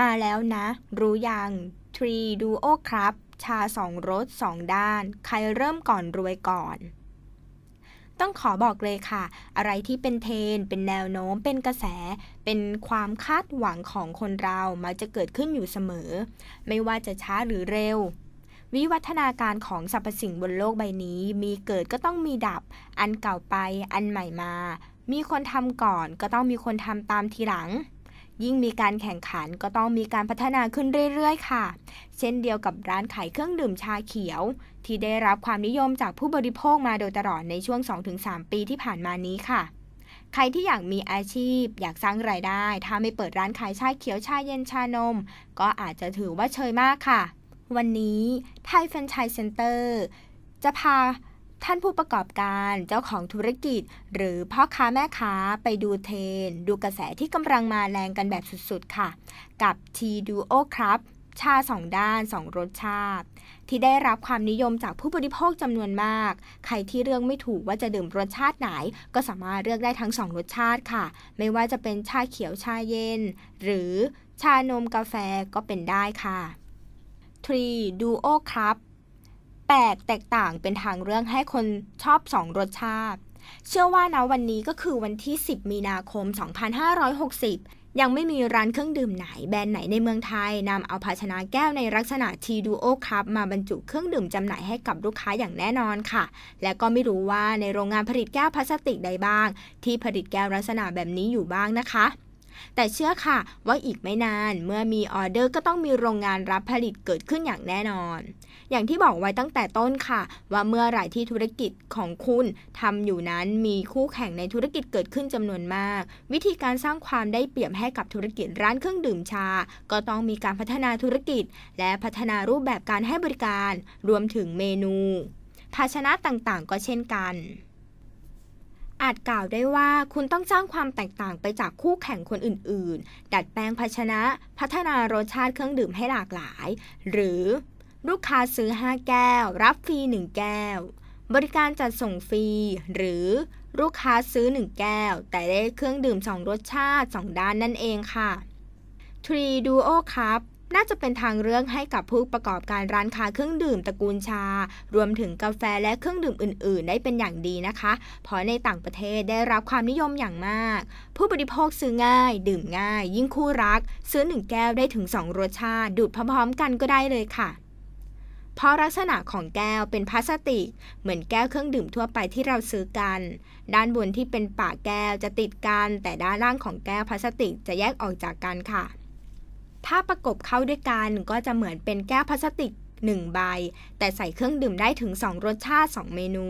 มาแล้วนะ รู้ยัง Tree Duo ครับ ชาสองรสสองด้าน ใครเริ่มก่อนรวยก่อน ต้องขอบอกเลยค่ะ อะไรที่เป็นเทนเป็นแนวโน้มเป็นกระแส เป็นความคาดหวังของคนเรามักจะเกิดขึ้นอยู่เสมอ ไม่ว่าจะช้าหรือเร็ว วิวัฒนาการของสรรพสิ่งบนโลกใบนี้ มีเกิดก็ต้องมีดับ อันเก่าไปอันใหม่มา มีคนทำก่อนก็ต้องมีคนทำตามทีหลังยิ่งมีการแข่งขันก็ต้องมีการพัฒนาขึ้นเรื่อยๆ ค่ะ เช่นเดียวกับร้านขายเครื่องดื่มชาเขียว ที่ได้รับความนิยมจากผู้บริโภคมาโดยตลอดในช่วง 2-3 ปีที่ผ่านมานี้ค่ะ ใครที่อยากมีอาชีพอยากสร้างไรายได้ ถ้าไม่เปิดร้านขายชาเขียวชาเย็นชานม ก็อาจจะถือว่าเชยมากค่ะ วันนี้ไทยแฟรนไชส์เซ็นเตอร์จะพาท่านผู้ประกอบการเจ้าของธุรกิจ หรือพ่อค้าแม่ค้าไปดูเทน ดูกระแสที่กำลังมาแรงกันแบบสุดๆ ค่ะ กับ T Duo ครับชาสองด้านสองรสชาติ ที่ได้รับความนิยมจากผู้บริโภคจำนวนมาก ใครที่เรื่องไม่ถูกว่าจะดื่มรสชาติไหน ก็สามารถเลือกได้ทั้งสองรสชาติค่ะ ไม่ว่าจะเป็นชาเขียว ชาเย็น หรือชานมกาแฟก็เป็นได้ค่ะ 3. Duo ครับแปลกแตกต่างเป็นทางเรื่องให้คนชอบสองรสชาติ เชื่อว่านะวันนี้ก็คือวันที่ 10 มีนาคม 2560 ยังไม่มีร้านเครื่องดื่มไหนแบรนด์ไหนในเมืองไทยนำเอาภาชนะแก้วในลักษณะทีดูโอคัพมาบรรจุเครื่องดื่มจำหน่ายให้กับลูกค้าอย่างแน่นอนค่ะ และก็ไม่รู้ว่าในโรงงานผลิตแก้วพลาสติกใดบ้าง ที่ผลิตแก้วลักษณะแบบนี้อยู่บ้างนะคะแต่เชื่อค่ะว่าอีกไม่นานเมื่อมีออเดอร์ก็ต้องมีโรงงานรับผลิตเกิดขึ้นอย่างแน่นอน อย่างที่บอกไว้ตั้งแต่ต้นค่ะ ว่าเมื่อไหร่ที่ธุรกิจของคุณทำอยู่นั้นมีคู่แข่งในธุรกิจเกิดขึ้นจำนวนมาก วิธีการสร้างความได้เปรียบให้กับธุรกิจร้านเครื่องดื่มชา ก็ต้องมีการพัฒนาธุรกิจ และพัฒนารูปแบบการให้บริการ รวมถึงเมนู ภาชนะต่างๆ ก็เช่นกันอาจกล่าวได้ว่าคุณต้องสร้างความแตกต่างไปจากคู่แข่งคนอื่นๆ ดัดแปลงภาชนะ พัฒนารสชาติเครื่องดื่มให้หลากหลาย หรือ ลูกค้าซื้อ 5 แก้ว รับฟรี 1 แก้ว บริการจัดส่งฟรี หรือ ลูกค้าซื้อ 1 แก้ว แต่ได้เครื่องดื่ม 2 รสชาติ 2 ด้านนั่นเองค่ะ Tree Duo Cup น่าจะเป็นทางเรื่องให้กับผู้ประกอบการร้านค้าเครื่องดื่มตระกูลชา รวมถึงกาแฟและเครื่องดื่มอื่น ๆ ได้เป็นอย่างดีนะคะ เพราะในต่างประเทศได้รับความนิยมอย่างมาก ผู้บริโภคซื้อง่าย ดื่มง่าย ยิ่งคู่รัก ซื้อหนึ่งแก้วได้ถึง 2รสชาติดูดพร้อมๆกันก็ได้เลยค่ะ เพราะลักษณะของแก้วเป็นพลาสติกเหมือนแก้วเครื่องดื่มทั่วไปที่เราซื้อกัน ด้านบนที่เป็นปากแก้วจะติดกันแต่ด้านล่างของแก้วพลาสติกจะแยกออกจากกันค่ะถ้าประกบเข้าด้วยกันก็จะเหมือนเป็นแก้วพลาสติก 1 ใบ แต่ใส่เครื่องดื่มได้ถึง 2 รสชาติ 2 เมนู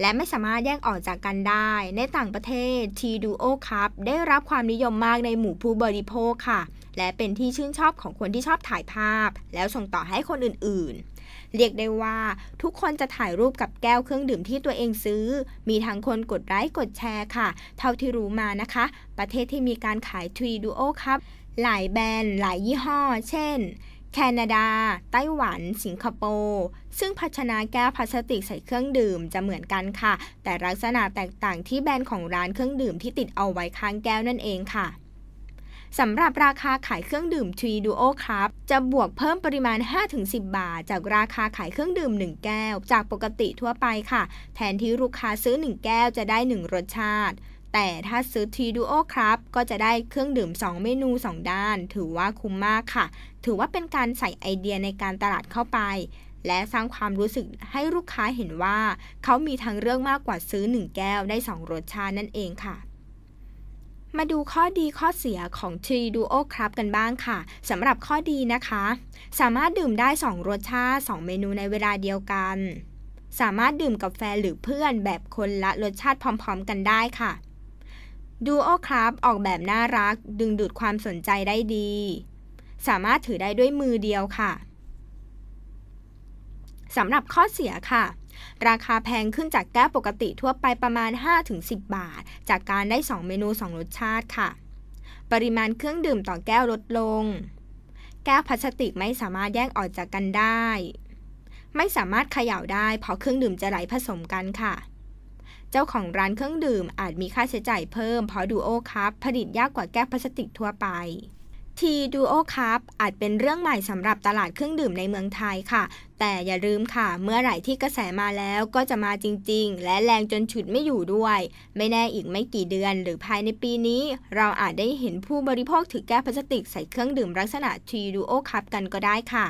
และไม่สามารถแยกออกจากกันได้ ในต่างประเทศทีดูโอคัพได้รับความนิยมมากในหมู่ผู้บริโภคค่ะ และเป็นที่ชื่นชอบของคนที่ชอบถ่ายภาพ แล้วส่งต่อให้คนอื่นๆ เรียกได้ว่าทุกคนจะถ่ายรูปกับแก้วเครื่องดื่มที่ตัวเองซื้อ มีทั้งคนกดไลค์กดแชร์ ค่ะ เท่าที่รู้มานะคะ ประเทศที่มีการขายทีดูโอคัพหลายแบรนด์หลายยี่ห้อ เช่น แคนาดา ไต้หวัน สิงคโปร์ ซึ่งภาชนะแก้วพลาสติกใส่เครื่องดื่มจะเหมือนกันค่ะ แต่ลักษณะแตกต่างที่แบรนด์ของร้านเครื่องดื่มที่ติดเอาไว้ข้างแก้วนั่นเองค่ะ สำหรับราคาขายเครื่องดื่ม t r e ด Duo ครับ จะบวกเพิ่มปริมาณ 5-10 บาท จากราคาขายเครื่องดื่ม1แก้วจากปกติทั่วไปค่ะ แทนที่ลูกค้าซื้อ1แก้วจะได้1รสชาติแต่ถ้าซื้อทีดูโอครับ ก็จะได้เครื่องดื่ม 2 เมนู 2 ด้าน ถือว่าคุ้มมากค่ะ ถือว่าเป็นการใส่ไอเดียในการตลาดเข้าไป และสร้างความรู้สึกให้ลูกค้าเห็นว่า เขามีทางเรื่องมากกว่าซื้อ 1 แก้วได้ 2 รสชาตินั่นเองค่ะ มาดูข้อดีข้อเสียของ t r ดูโอ o ครับกันบ้างค่ะ สำหรับข้อดีนะคะ สามารถดื่มได้ 2 รสชาติ 2 เมนูในเวลาเดียวกัน สามารถดื่มกับแฟนหรือเพื่อนแบบคนละรสชาติพร้อม ๆ กันได้ค่ะดูโอคราฟออกแบบน่ารักดึงดูดความสนใจได้ดี สามารถถือได้ด้วยมือเดียวค่ะ สำหรับข้อเสียค่ะ ราคาแพงขึ้นจากแก้วปกติทั่วไปประมาณ5-10 บาท จากการได้ 2 เมนู 2 รสชาติค่ะ ปริมาณเครื่องดื่มต่อแก้วลดลง แก้วพลาสติกไม่สามารถแยกออกจากกันได้ ไม่สามารถเขย่าได้เพราะเครื่องดื่มจะไหลผสมกันค่ะเจ้าของร้านเครื่องดื่มอาจมีค่าใช้จ่ายเพิ่มเพราะดูโอคัพผลิตยากกว่าแก้วพลาสติกทั่วไปทีดูโอคัพอาจเป็นเรื่องใหม่สำหรับตลาดเครื่องดื่มในเมืองไทยค่ะ แต่อย่าลืมค่ะ เมื่อไหร่ที่กระแสมาแล้วก็จะมาจริงๆ และแรงจนฉุดไม่อยู่ด้วย ไม่แน่อีกไม่กี่เดือนหรือภายในปีนี้ เราอาจได้เห็นผู้บริโภคถือแก้วพลาสติกใส่เครื่องดื่มลักษณะทีดูโอคัพกันก็ได้ค่ะ